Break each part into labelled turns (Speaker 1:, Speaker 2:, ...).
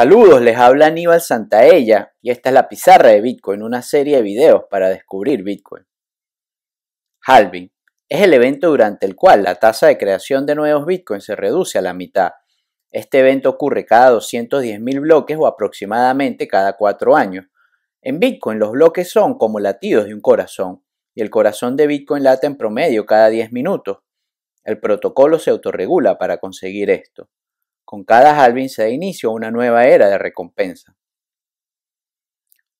Speaker 1: Saludos, les habla Aníbal Santaella y esta es la pizarra de Bitcoin, una serie de videos para descubrir Bitcoin. Halving es el evento durante el cual la tasa de creación de nuevos Bitcoins se reduce a la mitad. Este evento ocurre cada 210.000 bloques o aproximadamente cada 4 años. En Bitcoin los bloques son como latidos de un corazón y el corazón de Bitcoin late en promedio cada 10 minutos. El protocolo se autorregula para conseguir esto. Con cada halving se da inicio a una nueva era de recompensa.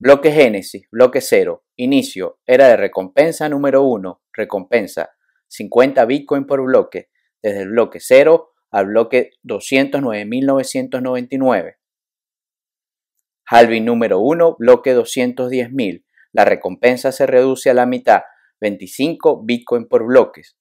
Speaker 1: Bloque Génesis, bloque 0, inicio, era de recompensa número 1, recompensa, 50 Bitcoin por bloque, desde el bloque 0 al bloque 209.999. Halving número 1, bloque 210.000, la recompensa se reduce a la mitad, 25 Bitcoin por bloques.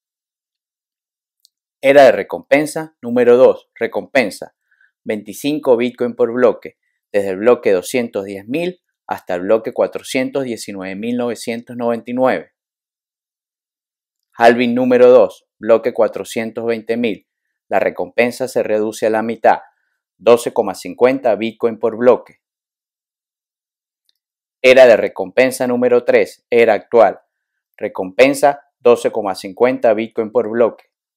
Speaker 1: Era de recompensa. Número 2. Recompensa. 25 Bitcoin por bloque. Desde el bloque 210.000 hasta el bloque 419.999. Halving número 2. Bloque 420.000. La recompensa se reduce a la mitad. 12,50 Bitcoin por bloque. Era de recompensa número 3, era actual. Recompensa 12,50 Bitcoin por bloque.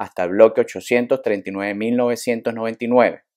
Speaker 1: hasta el bloque 839.999.